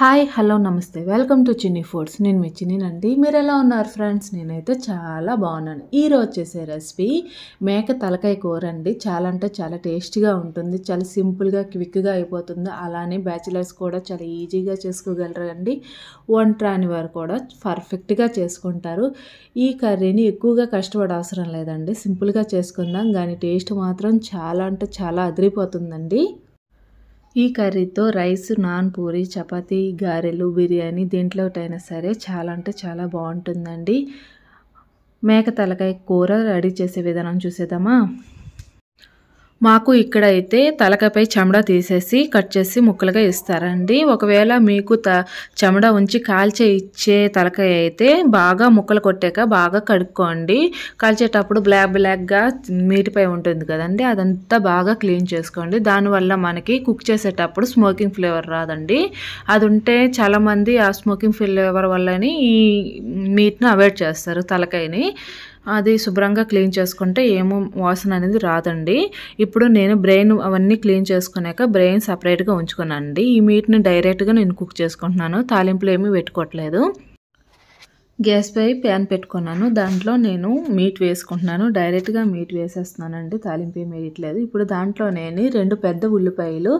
hi hello నమస్తే welcome to Chinni foods నేను మీ చిన్నినండి మీరు ఎలా ఉన్నారు ఫ్రెండ్స్ నేనైతే చాలా బాగున్నాను ఈరోజు చేసే రెసిపీ మేక తలకాయ కూర అండి చాలా అంటే చాలా టేస్టీగా ఉంటుంది చాలా సింపుల్గా క్విక్గా అయిపోతుంది అలానే బ్యాచిలర్స్ కూడా చాలా ఈజీగా చేసుకోగలరు అండి రాని వారు కూడా పర్ఫెక్ట్గా చేసుకుంటారు ఈ కర్రీని ఎక్కువగా కష్టపడ అవసరం లేదండి సింపుల్గా చేసుకుందాం కానీ టేస్ట్ మాత్రం చాలా అంటే చాలా అదిరిపోతుందండి ఈ కర్రీతో రైస్ నాన్ పూరి చపాతి గారెలు బిర్యానీ దేంట్లోటైనా సరే చాలా అంటే చాలా బాగుంటుందండి మేక తలకాయ కూర రెడీ చేసే విధానం చూసేద్దామా మాకు ఇక్కడైతే తలకపై చెమడ తీసేసి కట్ చేసి ముక్కలుగా ఇస్తారండి ఒకవేళ మీకు త చెమడ ఉంచి కాల్చే ఇచ్చే తలకాయ అయితే బాగా ముక్కలు కొట్టాక బాగా కడుక్కోండి కాల్చేటప్పుడు బ్లాక్ బ్లాక్గా మీటిపై ఉంటుంది కదండి అదంతా బాగా క్లీన్ చేసుకోండి దానివల్ల మనకి కుక్ చేసేటప్పుడు స్మోకింగ్ ఫ్లేవర్ రాదండి అది ఉంటే చాలామంది ఆ స్మోకింగ్ ఫ్లేవర్ వల్లని ఈ మీట్ను అవాయిడ్ చేస్తారు తలకాయని అది శుభ్రంగా క్లీన్ చేసుకుంటే ఏమో వాసన అనేది రాదండి ఇప్పుడు నేను బ్రెయిన్ అవన్నీ క్లీన్ చేసుకున్నాక బ్రెయిన్ సపరేట్గా ఉంచుకున్నానండి ఈ మీట్ని డైరెక్ట్గా నేను కుక్ చేసుకుంటున్నాను తాలింపులు ఏమీ పెట్టుకోవట్లేదు గ్యాస్పై ప్యాన్ పెట్టుకున్నాను దాంట్లో నేను మీట్ వేసుకుంటున్నాను డైరెక్ట్గా మీట్ వేసేస్తున్నానండి తాలింపు ఏమి వేయట్లేదు ఇప్పుడు దాంట్లో నేను రెండు పెద్ద ఉల్లిపాయలు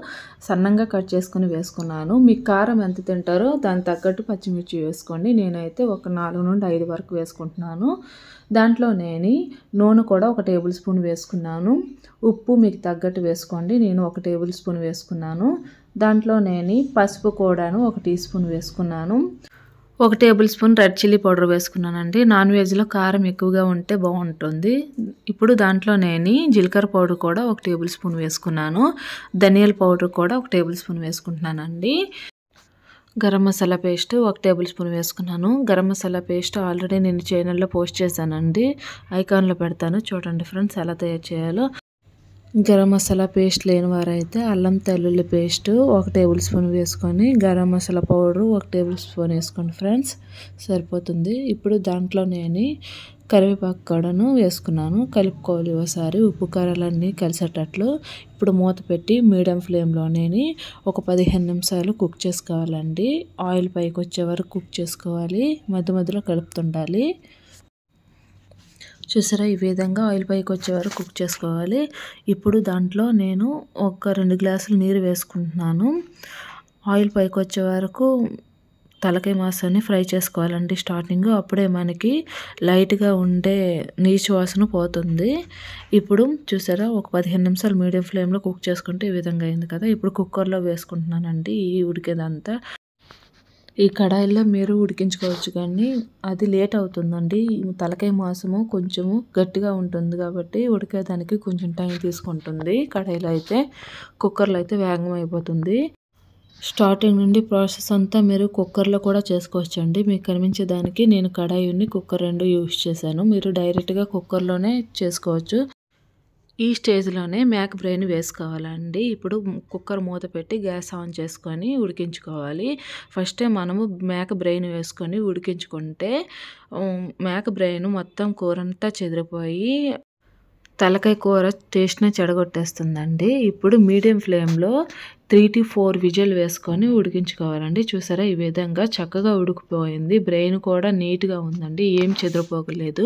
సన్నంగా కట్ చేసుకుని వేసుకున్నాను మీకు కారం ఎంత తింటారో దానికి తగ్గట్టు పచ్చిమిర్చి వేసుకోండి నేనైతే ఒక నాలుగు నుండి ఐదు వరకు వేసుకుంటున్నాను దాంట్లో నేను నూనె కూడా ఒక టేబుల్ స్పూన్ వేసుకున్నాను ఉప్పు మీకు తగ్గట్టు వేసుకోండి నేను ఒక టేబుల్ స్పూన్ వేసుకున్నాను దాంట్లో నేను పసుపు కూడాను ఒక టీ స్పూన్ వేసుకున్నాను ఒక tablespoon red chilli powder వేసుకున్నానండి నాన్ వెజ్లో కారం ఎక్కువగా ఉంటే బాగుంటుంది ఇప్పుడు దాంట్లో నేను జీలకర్ర పౌడర్ కూడా ఒక టేబుల్ స్పూన్ వేసుకున్నాను ధనియాల పౌడర్ కూడా ఒక టేబుల్ స్పూన్ వేసుకుంటున్నానండి గరం మసాలా పేస్ట్ ఒక టేబుల్ స్పూన్ వేసుకున్నాను గరం మసాలా పేస్ట్ ఆల్రెడీ నేను ఛానల్లో పోస్ట్ చేశానండి ఐకాన్లో పెడతాను చూడండి ఫ్రెండ్స్ ఎలా తయారు చేయాలో గరం మసాలా పేస్ట్ లేని వారైతే అల్లం తెల్లుల్లి పేస్ట్ ఒక టేబుల్ స్పూన్ వేసుకొని గరం మసాలా పౌడర్ ఒక టేబుల్ స్పూన్ వేసుకోండి ఫ్రెండ్స్ సరిపోతుంది ఇప్పుడు దాంట్లో నేను కరివేపాకు కూడాను వేసుకున్నాను కలుపుకోవాలి ఒకసారి ఉప్పు కారాలన్నీ కలిసేటట్లు ఇప్పుడు మూత పెట్టి మీడియం ఫ్లేమ్లోనే ఒక పదిహేను నిమిషాలు కుక్ చేసుకోవాలండి ఆయిల్ పైకి వచ్చే వరకు కుక్ చేసుకోవాలి మధ్య మధ్యలో కలుపుతుండాలి చూసారా ఈ విధంగా ఆయిల్ పైకి వచ్చే వరకు కుక్ చేసుకోవాలి ఇప్పుడు దాంట్లో నేను ఒక రెండు గ్లాసులు నీరు వేసుకుంటున్నాను ఆయిల్ పైకి వచ్చే వరకు తలకాయ మాసాన్ని ఫ్రై చేసుకోవాలండి స్టార్టింగ్ అప్పుడే మనకి లైట్గా ఉండే నీచు వాసన పోతుంది ఇప్పుడు చూసారా ఒక పదిహేను నిమిషాలు మీడియం ఫ్లేమ్లో కుక్ చేసుకుంటే ఈ విధంగా అయింది కదా ఇప్పుడు కుక్కర్లో వేసుకుంటున్నానండి ఈ ఉడికేదంతా ఈ కడాయిల్లో మీరు ఉడికించుకోవచ్చు కానీ అది లేట్ అవుతుందండి తలకాయ మాంసము కొంచెము గట్టిగా ఉంటుంది కాబట్టి ఉడికేదానికి కొంచెం టైం తీసుకుంటుంది కడాయిలో అయితే కుక్కర్లో అయితే వేగం అయిపోతుంది స్టార్టింగ్ నుండి ప్రాసెస్ అంతా మీరు కుక్కర్లో కూడా చేసుకోవచ్చండి మీకు కనిపించే దానికి నేను కడాయిని కుక్కర్ రెండు యూస్ చేశాను మీరు డైరెక్ట్గా కుక్కర్లోనే చేసుకోవచ్చు ఈ స్టేజ్లోనే మేక బ్రెయిన్ వేసుకోవాలండి ఇప్పుడు కుక్కర్ మూత పెట్టి గ్యాస్ ఆన్ చేసుకొని ఉడికించుకోవాలి ఫస్టే మనము మేక బ్రెయిన్ వేసుకొని ఉడికించుకుంటే మేక బ్రెయిన్ మొత్తం కూరంతా చెదిరిపోయి తలకాయ కూర టేస్ట్ని చెడగొట్టేస్తుందండి ఇప్పుడు మీడియం ఫ్లేమ్లో త్రీ టు ఫోర్ విజిల్ వేసుకొని ఉడికించుకోవాలండి చూసారా ఈ విధంగా చక్కగా ఉడికిపోయింది బ్రెయిన్ కూడా నీట్గా ఉందండి ఏం చెదిరిపోకలేదు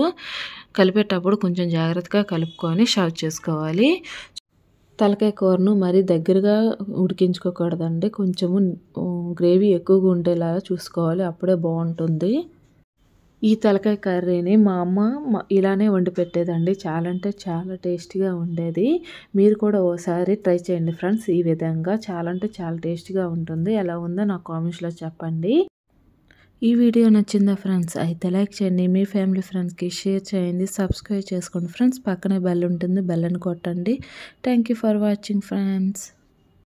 కలిపేటప్పుడు కొంచెం జాగ్రత్తగా కలుపుకొని షర్వ్ చేసుకోవాలి తలకాయ కూరను మరీ దగ్గరగా ఉడికించుకోకూడదండి కొంచెము గ్రేవీ ఎక్కువగా ఉండేలాగా చూసుకోవాలి అప్పుడే బాగుంటుంది ఈ తలకాయ కర్రీని మా అమ్మ ఇలానే వండి పెట్టేదండి చాలా అంటే చాలా టేస్టీగా ఉండేది మీరు కూడా ఓసారి ట్రై చేయండి ఫ్రెండ్స్ ఈ విధంగా చాలా అంటే చాలా టేస్టీగా ఉంటుంది ఎలా ఉందో నా కామెంట్స్లో చెప్పండి ఈ వీడియో నచ్చిందా ఫ్రెండ్స్ అయితే లైక్ చేయండి మీ ఫ్యామిలీ ఫ్రెండ్స్కి షేర్ చేయండి సబ్స్క్రైబ్ చేసుకోండి ఫ్రెండ్స్ పక్కనే బెల్ ఉంటుంది బెల్లని కొట్టండి థ్యాంక్ ఫర్ వాచింగ్ ఫ్రెండ్స్